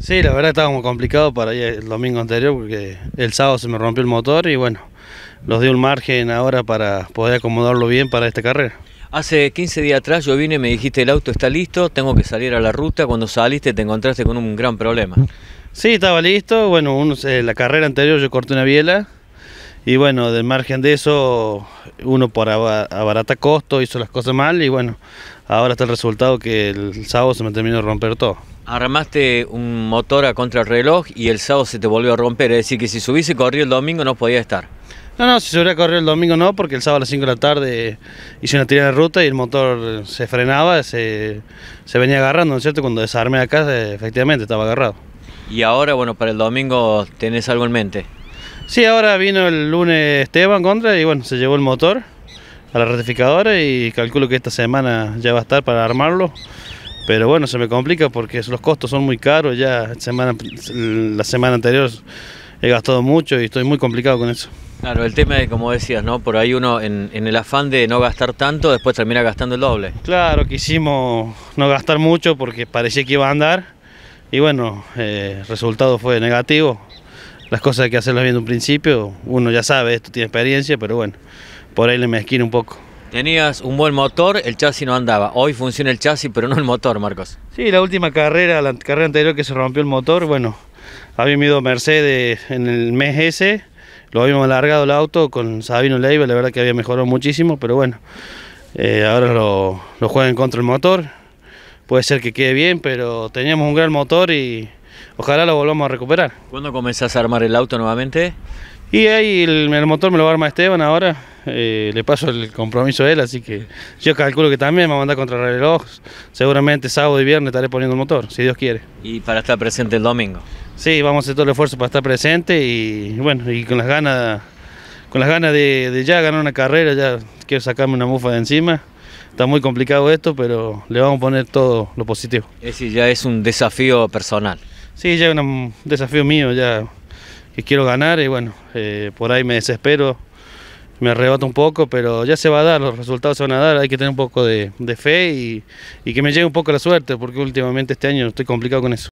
Sí, la verdad estaba muy complicado para el domingo anterior porque el sábado se me rompió el motor y bueno, los dio un margen ahora para poder acomodarlo bien para esta carrera. Hace 15 días atrás yo vine y me dijiste el auto está listo, tengo que salir a la ruta. Cuando saliste te encontraste con un gran problema. Sí, estaba listo. Bueno, la carrera anterior yo corté una biela y bueno, del margen de eso, uno por abarata costo hizo las cosas mal y bueno, ahora está el resultado que el sábado se me terminó de romper todo. Armaste un motor a contrarreloj y el sábado se te volvió a romper, es decir que si subiese y corría el domingo no podía estar. No, no, si se hubiera corrido el domingo no, porque el sábado a las 5 de la tarde hice una tirada de ruta y el motor se frenaba, se, se venía agarrando, ¿no es cierto? Cuando desarmé acá, efectivamente, estaba agarrado. Y ahora, bueno, para el domingo, ¿tenés algo en mente? Sí, ahora vino el lunes Esteban Contra y bueno, se llevó el motor a la ratificadora y calculo que esta semana ya va a estar para armarlo. Pero bueno, se me complica porque los costos son muy caros, ya semana, la semana anterior he gastado mucho y estoy muy complicado con eso. Claro, el tema es como decías, ¿no? Por ahí uno en, el afán de no gastar tanto, después termina gastando el doble. Claro, quisimos no gastar mucho porque parecía que iba a andar y bueno, eh, el resultado fue negativo las cosas hay que hacerlas bien de un principio, uno ya sabe, esto tiene experiencia, pero bueno, por ahí le mezquino un poco. Tenías un buen motor, el chasis no andaba. Hoy funciona el chasis, pero no el motor, Marcos. Sí, la última carrera, la carrera anterior que se rompió el motor, bueno, había ido Mercedes en el mes ese, lo habíamos alargado el auto con Sabino Leiva, la verdad que había mejorado muchísimo, pero bueno, eh, ahora lo, lo juegan contra el motor. Puede ser que quede bien, pero teníamos un gran motor y ojalá lo volvamos a recuperar. ¿Cuándo comenzás a armar el auto nuevamente? Y ahí el, motor me lo arma Esteban ahora, eh, le paso el compromiso a él, así que yo calculo que también me va a mandar contra el reloj. Seguramente sábado y viernes estaré poniendo el motor, si Dios quiere. ¿Y para estar presente el domingo? Sí, vamos a hacer todo el esfuerzo para estar presente y bueno, y con las ganas, con las ganas de, ya ganar una carrera, ya quiero sacarme una mufa de encima. Está muy complicado esto, pero le vamos a poner todo lo positivo. Ese ya es un desafío personal. Sí, ya es un desafío mío, ya que quiero ganar y bueno, eh, por ahí me desespero, me arrebato un poco, pero ya se va a dar, los resultados se van a dar, hay que tener un poco de, fe y que me llegue un poco la suerte, porque últimamente este año estoy complicado con eso.